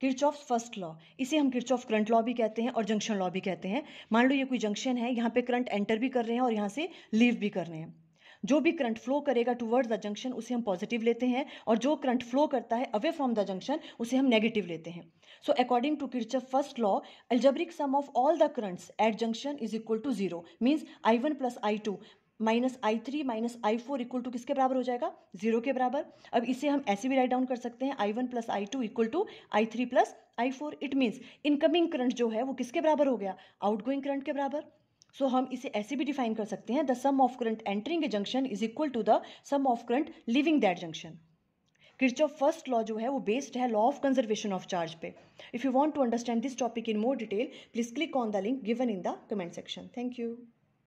Kirchhoff first law इसे हम Kirchhoff current law भी कहते हैं और जंक्शन लॉ भी कहते हैं मान लो ये कोई जंक्शन है यहाँ पे करंट एंटर भी कर रहे हैं और यहाँ से लीव भी कर रहे हैं जो भी करंट फ्लो करेगा टूवर्ड्स द जंक्शन उसे हम पॉजिटिव लेते हैं और जो करंट फ्लो करता है अवे फ्रॉम द जंक्शन उसे हम नेगेटिव लेते हैं so according to Kirchhoff first law algebraic sum of all the currents at junction is equal to zero means I one plus I two minus I three minus I four equal to किसके बराबर हो जाएगा zero के बराबर अब इसे हम ऐसे भी राइट डाउन कर सकते हैं I one plus I two equal to I three plus I four it means incoming current जो है वो किसके बराबर हो गया आउटगोइंग करंट के बराबर सो so, हम इसे ऐसे भी डिफाइन कर सकते हैं the sum of current entering a junction is equal to the sum of current leaving that junction Kirchhoff first law जो है वो बेस्ड है law of conservation of charge पे if you want to understand this topic in more detail please click on the link given in the comment section thank you